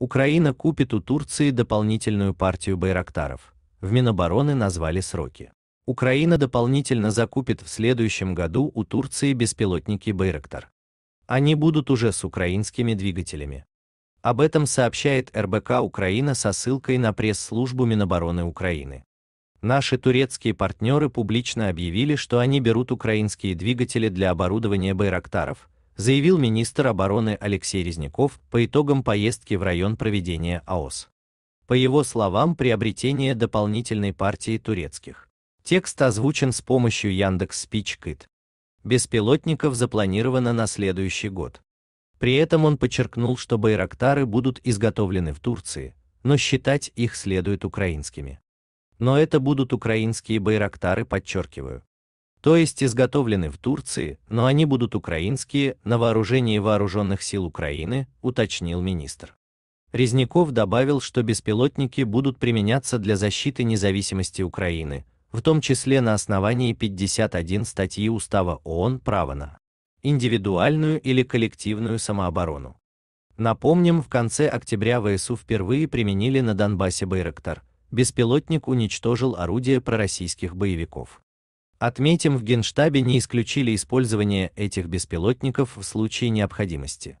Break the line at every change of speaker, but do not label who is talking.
Украина купит у Турции дополнительную партию байрактаров. В Минобороны назвали сроки. Украина дополнительно закупит в следующем году у Турции беспилотники Байрактар. Они будут уже с украинскими двигателями. Об этом сообщает РБК Украина со ссылкой на пресс-службу Минобороны Украины. Наши турецкие партнеры публично объявили, что они берут украинские двигатели для оборудования байрактаров, заявил министр обороны Алексей Резняков по итогам поездки в район проведения АОС. По его словам, приобретение дополнительной партии турецких. Текст озвучен с помощью Яндекс Спичкит. Беспилотников запланировано на следующий год. При этом он подчеркнул, что байрактары будут изготовлены в Турции, но считать их следует украинскими. Но это будут украинские байрактары, подчеркиваю то есть изготовлены в Турции, но они будут украинские на вооружении вооруженных сил Украины, уточнил министр. Резняков добавил, что беспилотники будут применяться для защиты независимости Украины, в том числе на основании 51 статьи Устава ООН «Право на индивидуальную или коллективную самооборону». Напомним, в конце октября ВСУ впервые применили на Донбассе Байрактар. Беспилотник уничтожил орудие пророссийских боевиков. Отметим, в Генштабе не исключили использование этих беспилотников в случае необходимости.